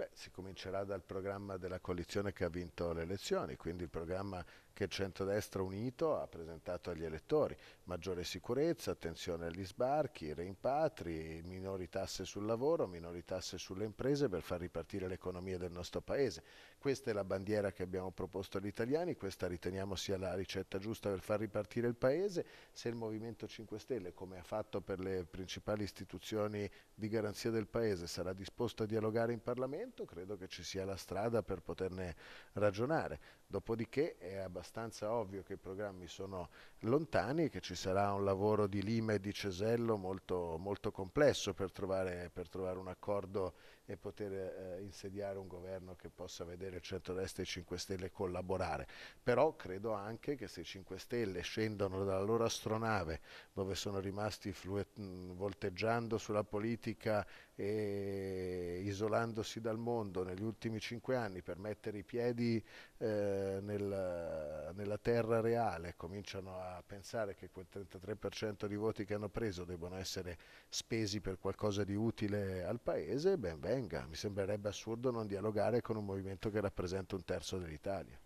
Beh, si comincerà dal programma della coalizione che ha vinto le elezioni, quindi il programma che il centrodestra unito ha presentato agli elettori. Maggiore sicurezza, attenzione agli sbarchi, rimpatri, minori tasse sul lavoro, minori tasse sulle imprese per far ripartire l'economia del nostro Paese. Questa è la bandiera che abbiamo proposto agli italiani, questa riteniamo sia la ricetta giusta per far ripartire il Paese. Se il Movimento 5 Stelle, come ha fatto per le principali istituzioni di garanzia del Paese, sarà disposto a dialogare in Parlamento, momento credo che ci sia la strada per poterne ragionare. Dopodiché è abbastanza ovvio che i programmi sono lontani e che ci sarà un lavoro di Lima e di Cesello molto, molto complesso per trovare, per trovare, un accordo e poter eh, insediare un governo che possa vedere il centrodestra e i 5 Stelle collaborare. Però credo anche che se i 5 Stelle scendono dalla loro astronave, dove sono rimasti mm, volteggiando sulla politica e isolandosi dal al mondo negli ultimi cinque anni per mettere i piedi eh, nel, nella terra reale cominciano a pensare che quel 33% di voti che hanno preso debbano essere spesi per qualcosa di utile al paese, ben venga. Mi sembrerebbe assurdo non dialogare con un movimento che rappresenta un terzo dell'Italia.